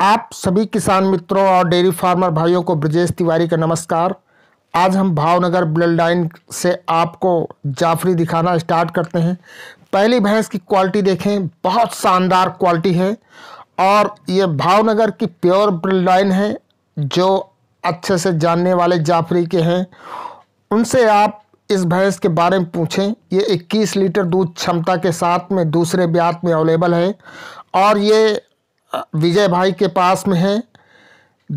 आप सभी किसान मित्रों और डेयरी फार्मर भाइयों को ब्रजेश तिवारी का नमस्कार आज हम भावनगर ब्लड लाइन से आपको जाफरी दिखाना स्टार्ट करते हैं पहली भैंस की क्वालिटी देखें बहुत शानदार क्वालिटी है और ये भावनगर की प्योर ब्लड लाइन है जो अच्छे से जानने वाले जाफरी के हैं उनसे आप इस भैंस के बारे में पूछें ये 21 लीटर दूध क्षमता के साथ में दूसरे ब्यात में अवेलेबल है और ये विजय भाई के पास में है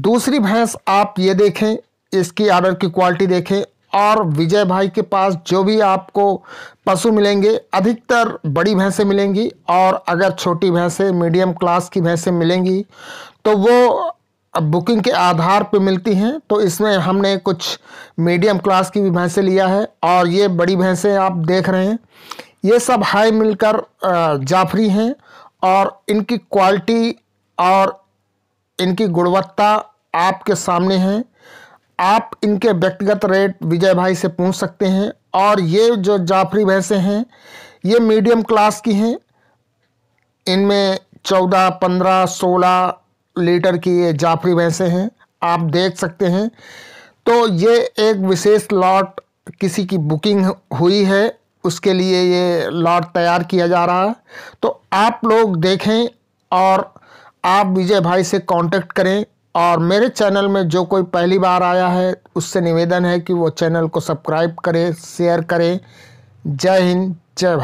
दूसरी भैंस आप ये देखें इसकी आर्डर की क्वालिटी देखें और विजय भाई के पास जो भी आपको पशु मिलेंगे अधिकतर बड़ी भैंसें मिलेंगी और अगर छोटी भैंसें मीडियम क्लास की भैंसें मिलेंगी तो वो अब बुकिंग के आधार पे मिलती हैं तो इसमें हमने कुछ मीडियम क्लास की भी भैंसें लिया है और ये बड़ी भैंसें आप देख रहे हैं ये सब हाई मिलकर जाफरी हैं और इनकी क्वालिटी और इनकी गुणवत्ता आपके सामने है आप इनके व्यक्तिगत रेट विजय भाई से पूछ सकते हैं और ये जो जाफरी भैंसे हैं ये मीडियम क्लास की हैं इनमें चौदह पंद्रह सोलह लीटर की ये जाफरी भैंसे हैं आप देख सकते हैं तो ये एक विशेष लॉट किसी की बुकिंग हुई है उसके लिए ये लॉट तैयार किया जा रहा है तो आप लोग देखें और आप विजय भाई से कांटेक्ट करें और मेरे चैनल में जो कोई पहली बार आया है उससे निवेदन है कि वो चैनल को सब्सक्राइब करें शेयर करें जय हिंद जय